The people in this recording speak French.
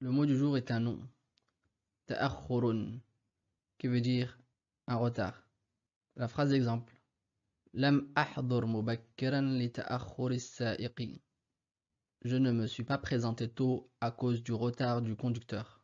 Le mot du jour est un nom, ta'akhurun, qui veut dire un retard. La phrase d'exemple, « Lam ahdur mubakkiran li Je ne me suis pas présenté tôt à cause du retard du conducteur.